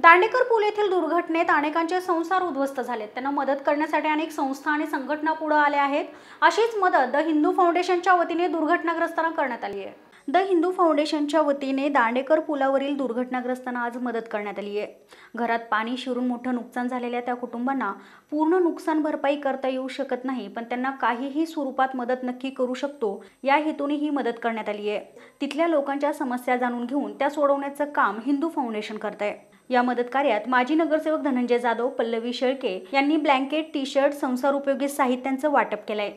दांडेकर पूल येथील दुर्घटनेत अनेकांचे संसार उद्ध्वस्त झालेत त्यांना मदत करण्यासाठी अनेक संस्था आणि संघटना पुढे आल्या आहेत अशीच मदत द हिंदू फाउंडेशनच्या वतीने दुर्घटनाग्रस्तांना करण्यात आली आहे द हिंदू फाउंडेशनच्या वतीने दांडेकर पुलावरील दुर्घटनाग्रस्तांना आज मदत करण्यात आली आहे घरात पाणी शिरून मोठं नुकसान झालेल्या त्या कुटुंबांना पूर्ण नुकसान भरपाई करता येऊ शकत नाही पण त्यांना काहीही स्वरूपात मदत नक्की करू शकतो या हेतूने ही मदत करण्यात आली आहे तिथल्या लोकांच्या समस्या जाणून घेऊन त्या सोडवण्याचं काम हिंदू फाउंडेशन करत आहे या मदत कार्यात माजी नगरसेवक धनंजय जाधव पल्लवी शेळके यांनी ब्लँकेट टी शर्ट संसार उपयोगी साहित्यांचं वाटप केलंय